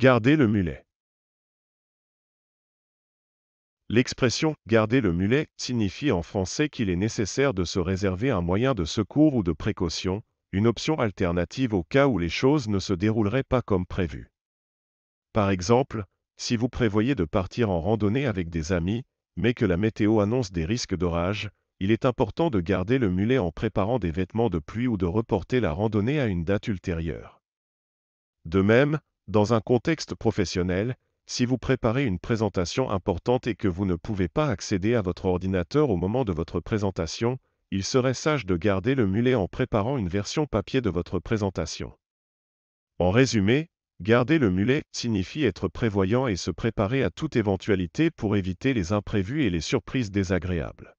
Garder le mulet. L'expression garder le mulet signifie en français qu'il est nécessaire de se réserver un moyen de secours ou de précaution, une option alternative au cas où les choses ne se dérouleraient pas comme prévu. Par exemple, si vous prévoyez de partir en randonnée avec des amis, mais que la météo annonce des risques d'orage, il est important de garder le mulet en préparant des vêtements de pluie ou de reporter la randonnée à une date ultérieure. De même, dans un contexte professionnel, si vous préparez une présentation importante et que vous ne pouvez pas accéder à votre ordinateur au moment de votre présentation, il serait sage de garder le mulet en préparant une version papier de votre présentation. En résumé, garder le mulet signifie être prévoyant et se préparer à toute éventualité pour éviter les imprévus et les surprises désagréables.